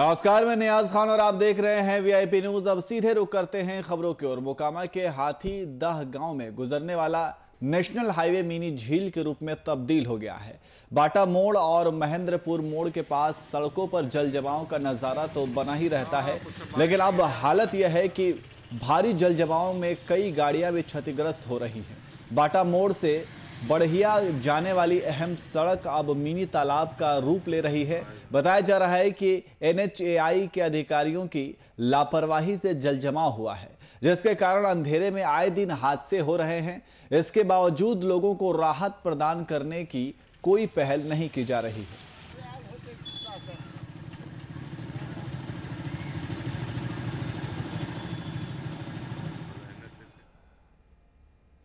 नमस्कार मैं नियाज खान और आप देख रहे हैं वीआईपी न्यूज अब सीधे रुक करते हैं खबरों की ओर मोकामा के हाथी दह गांव में गुजरने वाला नेशनल हाईवे मिनी झील के रूप में तब्दील हो गया है बाटा मोड़ और महेंद्रपुर मोड़ के पास सड़कों पर जल जमाव का नजारा तो बना ही रहता है लेकिन अब हालत यह है कि भारी जल जमाव में कई गाड़ियां भी क्षतिग्रस्त हो रही है बाटा मोड़ से बढ़िया जाने वाली अहम सड़क अब मिनी तालाब का रूप ले रही है बताया जा रहा है कि एनएचएआई के अधिकारियों की लापरवाही से जल जमा हुआ है जिसके कारण अंधेरे में आए दिन हादसे हो रहे हैं इसके बावजूद लोगों को राहत प्रदान करने की कोई पहल नहीं की जा रही है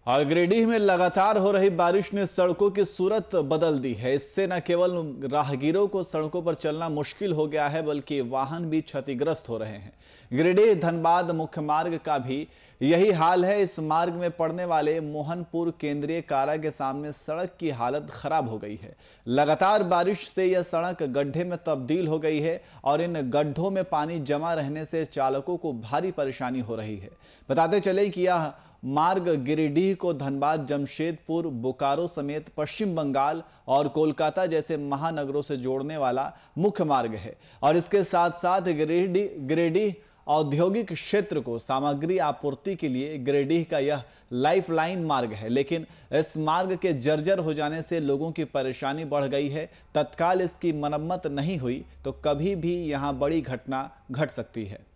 और गिरिडीह में लगातार हो रही बारिश ने सड़कों की सूरत बदल दी है इससे न केवल राहगीरों को सड़कों पर चलना मुश्किल हो गया है बल्कि वाहन भी क्षतिग्रस्त हो रहे हैं गिरिडीह धनबाद मुख्य मार्ग का भी यही हाल है इस मार्ग में पड़ने वाले मोहनपुर केंद्रीय कारा के सामने सड़क की हालत खराब हो गई है लगातार बारिश से यह सड़क गड्ढे में तब्दील हो गई है और इन गड्ढों में पानी जमा रहने से चालकों को भारी परेशानी हो रही है बताते चले कि यह मार्ग गिरिडीह को धनबाद जमशेदपुर बोकारो समेत पश्चिम बंगाल और कोलकाता जैसे महानगरों से जोड़ने वाला मुख्य मार्ग है और इसके साथ साथ गिरिडीह गिरिडीह औद्योगिक क्षेत्र को सामग्री आपूर्ति के लिए गिरिडीह का यह लाइफलाइन मार्ग है लेकिन इस मार्ग के जर्जर हो जाने से लोगों की परेशानी बढ़ गई है तत्काल इसकी मरम्मत नहीं हुई तो कभी भी यहां बड़ी घटना घट सकती है